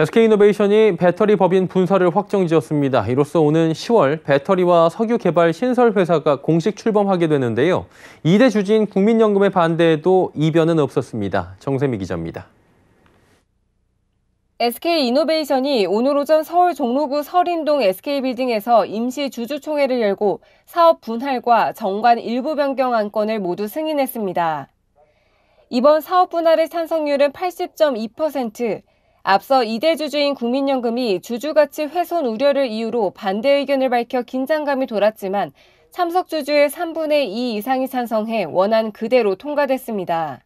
SK이노베이션이 배터리 법인 분사를 확정지었습니다. 이로써 오는 10월 배터리와 석유 개발 신설 회사가 공식 출범하게 되는데요. 2대 주진 국민연금의 반대에도 이변은 없었습니다. 정세미 기자입니다. SK이노베이션이 오늘 오전 서울 종로구 서린동 SK빌딩에서 임시 주주총회를 열고 사업 분할과 정관 일부 변경 안건을 모두 승인했습니다. 이번 사업 분할의 찬성률은 80.2%, 앞서 이대 주주인 국민연금이 주주가치 훼손 우려를 이유로 반대 의견을 밝혀 긴장감이 돌았지만 참석 주주의 3분의 2 이상이 찬성해 원안 그대로 통과됐습니다.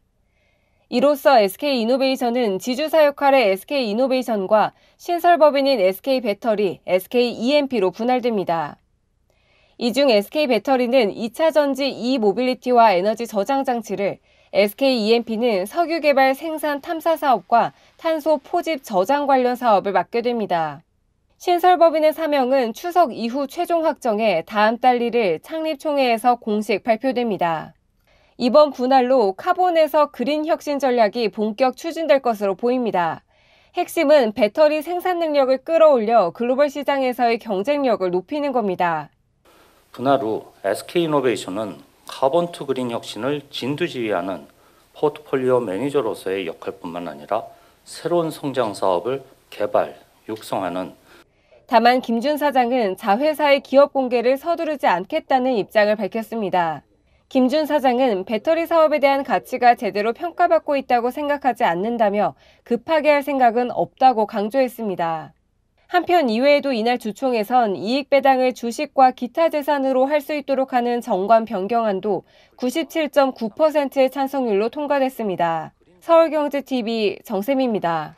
이로써 SK이노베이션은 지주사 역할의 SK이노베이션과 신설법인인 SK배터리, SKEMP로 분할됩니다. 이 중 SK배터리는 2차 전지 E 모빌리티와 에너지 저장 장치를 s k e m p 는 석유 개발 생산 탐사 사업과 탄소 포집 저장 관련 사업을 맡게 됩니다. 신설법인의 사명은 추석 이후 최종 확정해 다음 달 1일 창립총회에서 공식 발표됩니다. 이번 분할로 카본에서 그린 혁신 전략이 본격 추진될 것으로 보입니다. 핵심은 배터리 생산 능력을 끌어올려 글로벌 시장에서의 경쟁력을 높이는 겁니다. 분할 후 SK이노베이션은 카본 투 그린 혁신을 진두지휘하는 포트폴리오 매니저로서의 역할뿐만 아니라 새로운 성장 사업을 개발, 육성하는 다만 김준 사장은 자회사의 기업 공개를 서두르지 않겠다는 입장을 밝혔습니다. 김준 사장은 배터리 사업에 대한 가치가 제대로 평가받고 있다고 생각하지 않는다며 급하게 할 생각은 없다고 강조했습니다. 한편 이외에도 이날 주총에선 이익 배당을 주식과 기타 재산으로 할 수 있도록 하는 정관 변경안도 97.9%의 찬성률로 통과됐습니다. 서울경제TV 정샘입니다.